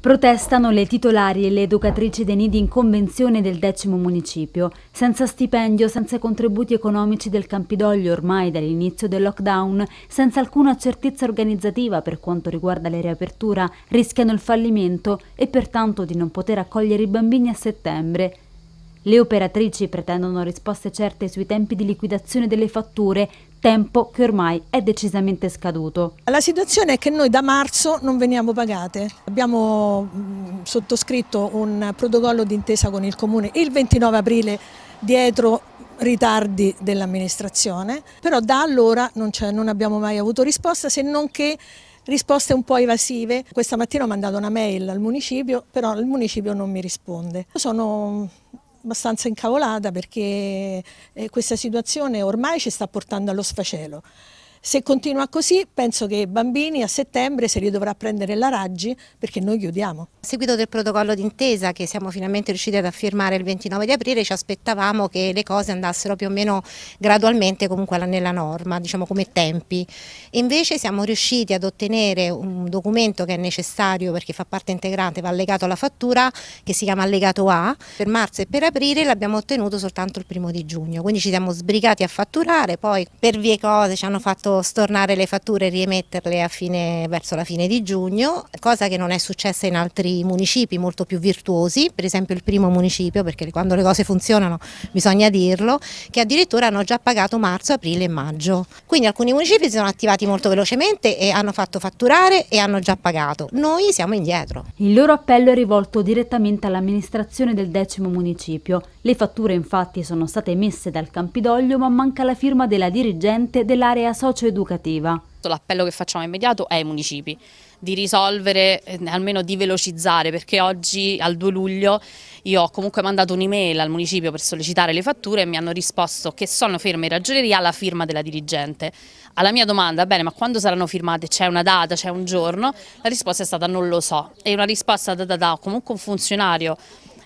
Protestano le titolari e le educatrici dei nidi in convenzione del decimo municipio. Senza stipendio, senza contributi economici del Campidoglio ormai dall'inizio del lockdown, senza alcuna certezza organizzativa per quanto riguarda la riapertura, rischiano il fallimento e pertanto di non poter accogliere i bambini a settembre. Le operatrici pretendono risposte certe sui tempi di liquidazione delle fatture, tempo che ormai è decisamente scaduto. La situazione è che noi da marzo non veniamo pagate. Abbiamo mm, sottoscritto un protocollo d'intesa con il Comune il 29 aprile dietro ritardi dell'amministrazione, però da allora non, non abbiamo mai avuto risposta se non che risposte un po' evasive. Questa mattina ho mandato una mail al municipio, però il municipio non mi risponde. Sono abbastanza incavolata perché eh, questa situazione ormai ci sta portando allo sfacelo. Se continua così penso che i bambini a settembre se li dovrà prendere la Raggi perché noi chiudiamo. A seguito del protocollo d'intesa che siamo finalmente riusciti ad affermare il 29 di aprile ci aspettavamo che le cose andassero più o meno gradualmente comunque nella norma, diciamo come tempi. Invece siamo riusciti ad ottenere un documento che è necessario perché fa parte integrante, va legato alla fattura che si chiama allegato A. Per marzo e per aprile l'abbiamo ottenuto soltanto il primo di giugno, quindi ci siamo sbrigati a fatturare, poi per vie cose ci hanno fatto dovuto stornare le fatture e riemetterle fine, verso la fine di giugno, cosa che non è successa in altri municipi molto più virtuosi, per esempio il primo municipio, perché quando le cose funzionano bisogna dirlo, che addirittura hanno già pagato marzo, aprile e maggio. Quindi alcuni municipi si sono attivati molto velocemente e hanno fatto fatturare e hanno già pagato. Noi siamo indietro. Il loro appello è rivolto direttamente all'amministrazione del decimo municipio le fatture infatti sono state emesse dal Campidoglio ma manca la firma della dirigente dell'area socioeducativa. L'appello che facciamo immediato è ai municipi di risolvere, eh, almeno di velocizzare, perché oggi al 2 luglio io ho comunque mandato un'email al municipio per sollecitare le fatture e mi hanno risposto che sono ferme in ragioneria alla firma della dirigente. Alla mia domanda, bene, ma quando saranno firmate? C'è una data, c'è un giorno? La risposta è stata non lo so. È una risposta data da comunque un funzionario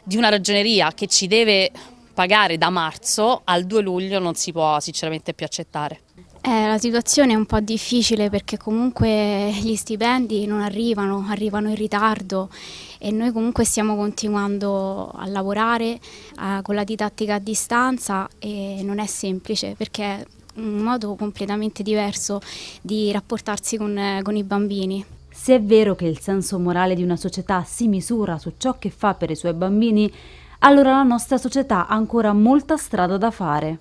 di una ragioneria che ci deve pagare da marzo al 2 luglio non si può sinceramente più accettare. Eh, la situazione è un po' difficile perché comunque gli stipendi non arrivano, arrivano in ritardo e noi comunque stiamo continuando a lavorare eh, con la didattica a distanza e non è semplice perché è un modo completamente diverso di rapportarsi con, eh, con i bambini. Se è vero che il senso morale di una società si misura su ciò che fa per i suoi bambini, allora la nostra società ha ancora molta strada da fare.